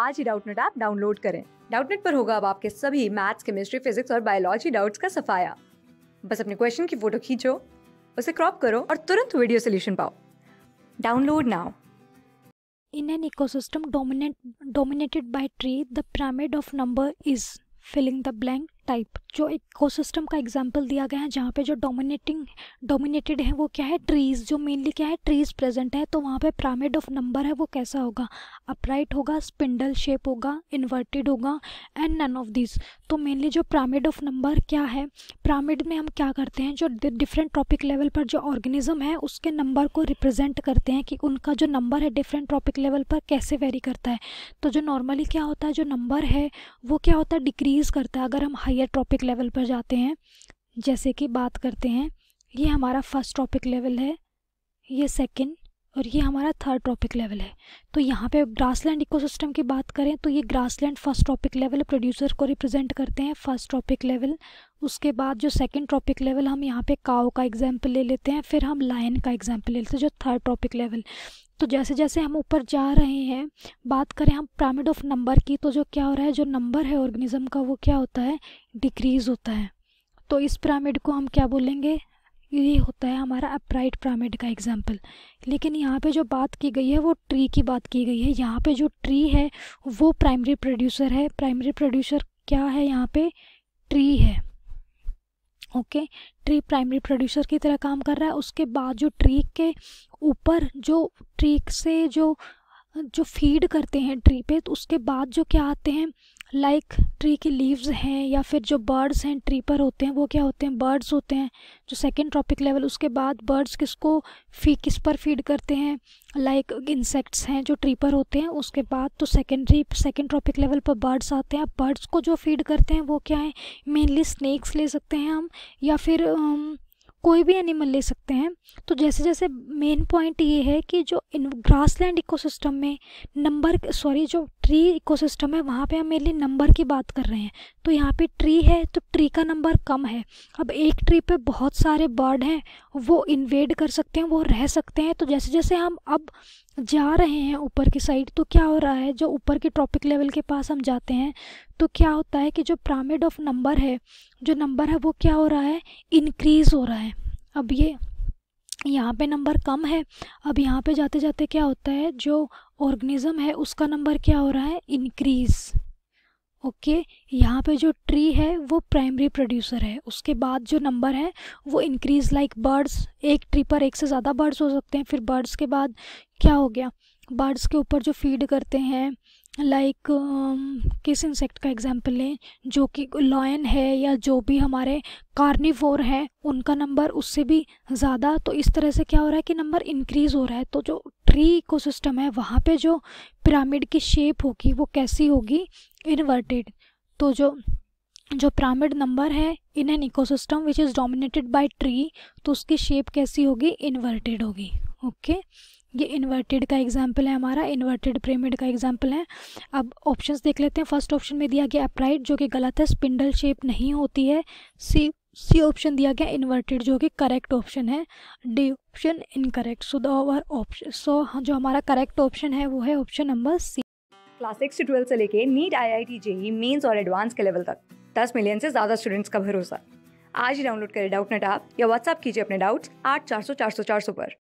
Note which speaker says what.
Speaker 1: आज ही Doubtnet app download करें डाउटनेट पर होगा अब आपके सभी मैथ्स केमिस्ट्री फिजिक्स और बायोलॉजी डाउट्स का सफाया बस अपने क्वेश्चन की फोटो खींचो उसे क्रॉप करो और तुरंत वीडियो सोल्यूशन पाओ download now in an ecosystem dominate dominated by tree the pyramid of number is filling the blank type जो इकोसिस्टम का एग्जाम्पल दिया गया है जहाँ पे जो डोमिनेटिंग डोमिनेटेड है वो क्या है ट्रीज़ जो मेनली क्या है ट्रीज़ प्रेजेंट है तो वहाँ पे प्रामिड ऑफ नंबर है वो कैसा होगा अपराइट होगा स्पिंडल शेप होगा इन्वर्टेड होगा एंड नन ऑफ दिस तो मेनली जो प्रामिड ऑफ नंबर क्या है प्रामिड में हम क्या करते हैं जो डिफरेंट ट्रॉपिक लेवल पर जो ऑर्गेनिज्म है उसके नंबर को रिप्रेजेंट करते हैं कि उनका जो नंबर है डिफरेंट ट्रॉपिक लेवल पर कैसे वेरी करता है तो जो नॉर्मली क्या होता है जो नंबर है वो क्या होता है डिक्रीज़ करता है अगर हम हाई हायर टॉपिक लेवल पर जाते हैं जैसे कि बात करते हैं ये हमारा फर्स्ट टॉपिक लेवल है ये सेकंड और ये हमारा थर्ड ट्रॉपिक लेवल है तो यहाँ पे ग्रासलैंड इकोसिस्टम की बात करें तो ये grassland first trophic level producer को रिप्रेजेंट करते हैं फर्स्ट ट्रॉपिक लेवल उसके बाद जो सेकंड ट्रॉपिक लेवल हम यहाँ पे काओ का एग्जाम्पल ले लेते हैं फिर हम लायन का एग्जाम्पल ले लेते हैं जो थर्ड ट्रॉपिक लेवल तो जैसे जैसे हम ऊपर जा रहे हैं बात करें हम पिरामिड ऑफ नंबर की तो जो क्या हो रहा है जो नंबर है ऑर्गेनिज्म का वो क्या होता है डिक्रीज़ होता है तो इस पिरामिड को हम क्या बोलेंगे ये होता है हमारा अपराइट प्रामिड का एग्जाम्पल लेकिन यहाँ पे जो बात की गई है वो ट्री की बात की गई है यहाँ पे जो ट्री है वो प्राइमरी प्रोड्यूसर है प्राइमरी प्रोड्यूसर क्या है यहाँ पे ट्री है okay okay, tree primary producer की तरह काम कर रहा है उसके बाद जो ट्री के ऊपर जो ट्री से जो जो फीड करते हैं ट्री पे तो उसके बाद जो क्या आते हैं लाइक like, ट्री की लीव्स हैं या फिर जो बर्ड्स हैं ट्री पर होते हैं वो क्या होते हैं बर्ड्स होते हैं जो सेकेंड ट्रॉपिक लेवल उसके बाद बर्ड्स किसको फी किस पर फीड करते हैं लाइक like, इंसेक्ट्स हैं जो ट्री पर होते हैं उसके बाद तो सेकेंडरी सेकेंड ट्रॉपिक लेवल पर बर्ड्स आते हैं बर्ड्स को जो फीड करते हैं वो क्या है मेनली स्नैक्स ले सकते हैं हम या फिर um, कोई भी एनिमल ले सकते हैं तो जैसे जैसे मेन पॉइंट ये है कि जो ग्रासलैंड इकोसिस्टम में नंबर सॉरी जो ट्री इकोसिस्टम है वहाँ पे हम मेनली नंबर की बात कर रहे हैं तो यहाँ पे ट्री है तो ट्री का नंबर कम है अब एक ट्री पे बहुत सारे बर्ड हैं वो इन्वेड कर सकते हैं वो रह सकते हैं तो जैसे जैसे हम अब जा रहे हैं ऊपर की साइड तो क्या हो रहा है जो ऊपर के ट्रॉपिक लेवल के पास हम जाते हैं तो क्या होता है कि जो प्रामिड ऑफ नंबर है जो नंबर है वो क्या हो रहा है इनक्रीज़ हो रहा है अब ये यहाँ पे नंबर कम है अब यहाँ पे जाते जाते क्या होता है जो ऑर्गेनिज्म है उसका नंबर क्या हो रहा है इंक्रीज़ ओके okay, यहाँ पे जो ट्री है वो प्राइमरी प्रोड्यूसर है उसके बाद जो नंबर है वो इंक्रीज़ लाइक बर्ड्स एक ट्री पर एक से ज़्यादा बर्ड्स हो सकते हैं फिर बर्ड्स के बाद क्या हो गया बर्ड्स के ऊपर जो फीड करते हैं लाइक like, um, किस इंसेक्ट का एग्जाम्पल लें जो कि लॉयन है या जो भी हमारे कार्निवोर हैं उनका नंबर उससे भी ज़्यादा तो इस तरह से क्या हो रहा है कि नंबर इंक्रीज़ हो रहा है तो जो बाहरी इकोसिस्टम है वहाँ पे जो पिरामिड की शेप होगी वो कैसी होगी इन्वर्टेड तो जो जो पिरामिड नंबर है in an ecosystem which is dominated by tree तो उसकी शेप कैसी होगी इन्वर्टेड होगी ओके okay? ये इन्वर्टेड का एग्जाम्पल है हमारा इन्वर्टेड पिरामिड का एग्जाम्पल है अब ऑप्शंस देख लेते हैं फर्स्ट ऑप्शन में दिया गया अपराइट जो कि गलत है स्पिंडल शेप नहीं होती है सी सी ऑप्शन दिया गया इन्वर्टेड जो कि करेक्ट ऑप्शन है D option incorrect so there option so जो हमारा करेक्ट ऑप्शन है वो है option number C class six से से लेके NEET I I T JEE Mains और एडवांस के लेवल तक दस मिलियन से ज़्यादा स्टूडेंट्स का भरोसा आज ही डाउनलोड करें डाउट नेट ऐप या व्हाट्सअप कीजिए अपने डाउट्स आठ चार सौ चार सौ चार सौ पर